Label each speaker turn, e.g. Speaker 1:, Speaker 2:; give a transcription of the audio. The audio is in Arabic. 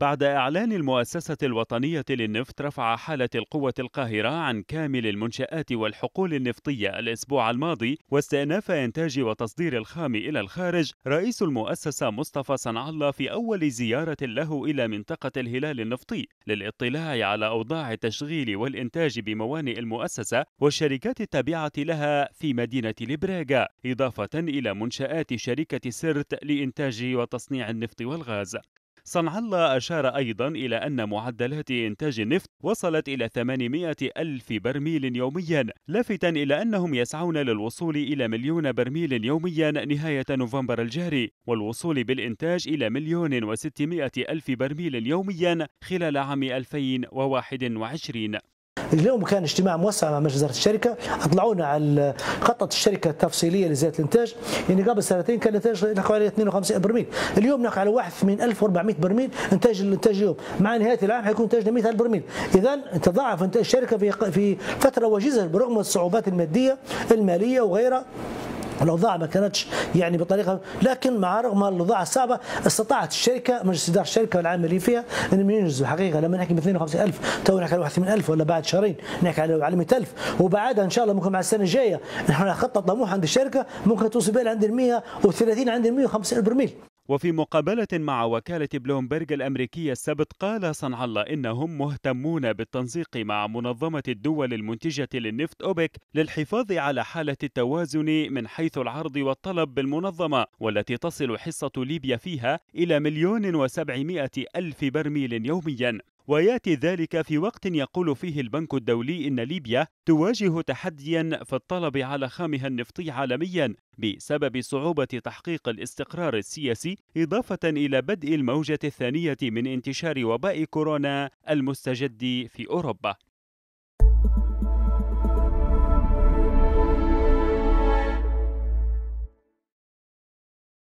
Speaker 1: بعد إعلان المؤسسة الوطنية للنفط رفع حالة القوة القاهرة عن كامل المنشآت والحقول النفطية الأسبوع الماضي واستئناف إنتاج وتصدير الخام إلى الخارج رئيس المؤسسة مصطفى صنع الله في أول زيارة له إلى منطقة الهلال النفطي للاطلاع على أوضاع التشغيل والإنتاج بموانئ المؤسسة والشركات التابعة لها في مدينة لبراغا، إضافة إلى منشآت شركة سرت لإنتاج وتصنيع النفط والغاز صنع الله أشار أيضا إلى أن معدلات إنتاج النفط وصلت إلى 800 ألف برميل يوميا لافتا إلى أنهم يسعون للوصول إلى مليون برميل يوميا نهاية نوفمبر الجاري والوصول بالإنتاج إلى مليون وستمائة ألف برميل يوميا خلال عام 2021
Speaker 2: اليوم كان اجتماع موسع مع مجلس إدارة الشركة أطلعونا على خطة الشركة التفصيلية لزيادة الإنتاج يعني قبل سنتين كان الإنتاج نحكوا عليه 52 برميل اليوم نحكوا على 81400 برميل إنتاج الإنتاج اليوم مع نهاية العام حيكون إنتاجنا 100000 برميل إذا تضاعف إنتاج الشركة في في فترة وجيزة برغم الصعوبات المادية المالية وغيرها الاوضاع ما كانتش يعني بطريقه لكن مع رغم الاوضاع الصعبه استطاعت الشركه مجلس اداره الشركه والعاملين فيها انهم ينجزوا حقيقه لما نحكي ب 52000 تو نحكي على 81000 ولا بعد شهرين نحكي على 100000 وبعدها ان شاء الله ممكن مع السنه الجايه نحن خطه طموح عند الشركه ممكن توصل بين عند ال 130 عند ال برميل
Speaker 1: وفي مقابلة مع وكالة بلومبرج الأمريكية السبت قال صنع الله إنهم مهتمون بالتنسيق مع منظمة الدول المنتجة للنفط أوبك للحفاظ على حالة التوازن من حيث العرض والطلب بالمنظمة والتي تصل حصة ليبيا فيها إلى مليون وسبعمائة ألف برميل يوميا وياتي ذلك في وقت يقول فيه البنك الدولي ان ليبيا تواجه تحديا في الطلب على خامها النفطي عالميا بسبب صعوبه تحقيق الاستقرار السياسي اضافه الى بدء الموجه الثانيه من انتشار وباء كورونا المستجد في اوروبا